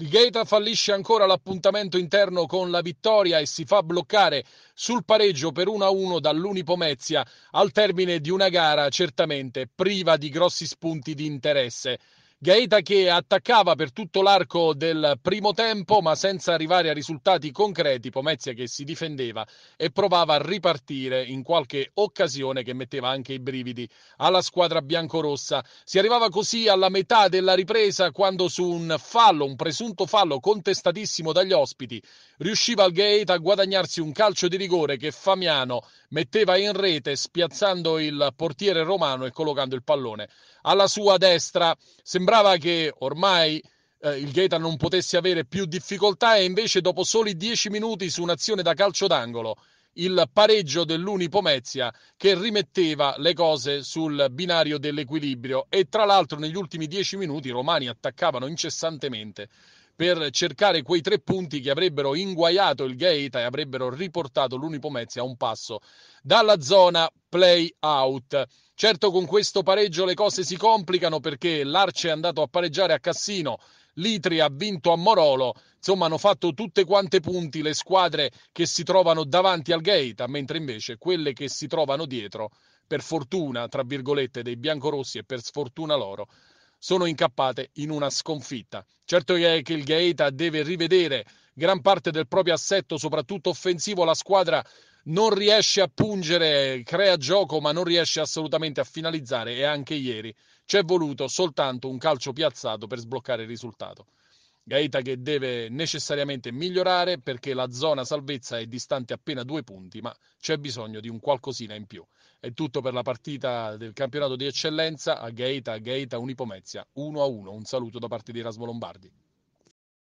Il Gaeta fallisce ancora l'appuntamento interno con la vittoria e si fa bloccare sul pareggio per 1-1 dall'Unipomezia al termine di una gara certamente priva di grossi spunti di interesse. Gaeta che attaccava per tutto l'arco del primo tempo ma senza arrivare a risultati concreti, Pomezia che si difendeva e provava a ripartire in qualche occasione che metteva anche i brividi alla squadra biancorossa. Si arrivava così alla metà della ripresa quando su un fallo, un presunto fallo contestatissimo dagli ospiti, riusciva il Gaeta a guadagnarsi un calcio di rigore che Famiano metteva in rete spiazzando il portiere romano e collocando il pallone alla sua destra. Sembra Sembrava che ormai eh, il Gaeta non potesse avere più difficoltà e invece dopo soli dieci minuti su un'azione da calcio d'angolo il pareggio dell'Unipomezia che rimetteva le cose sul binario dell'equilibrio e tra l'altro negli ultimi dieci minuti i romani attaccavano incessantemente per cercare quei tre punti che avrebbero inguaiato il Gaeta e avrebbero riportato l'Unipomezzi a un passo dalla zona play out. Certo con questo pareggio le cose si complicano perché l'Arce è andato a pareggiare a Cassino, l'Itri ha vinto a Morolo, insomma hanno fatto tutte quante punti le squadre che si trovano davanti al Gaeta, mentre invece quelle che si trovano dietro, per fortuna, tra virgolette, dei biancorossi e per sfortuna loro, sono incappate in una sconfitta. Certo è che il Gaeta deve rivedere gran parte del proprio assetto, soprattutto offensivo, la squadra non riesce a pungere, crea gioco, ma non riesce assolutamente a finalizzare e anche ieri c'è voluto soltanto un calcio piazzato per sbloccare il risultato. Gaeta che deve necessariamente migliorare perché la zona salvezza è distante appena due punti, ma c'è bisogno di un qualcosina in più. È tutto per la partita del campionato di eccellenza a Gaeta, Gaeta Unipomezia 1-1. Un saluto da parte di Erasmo Lombardi.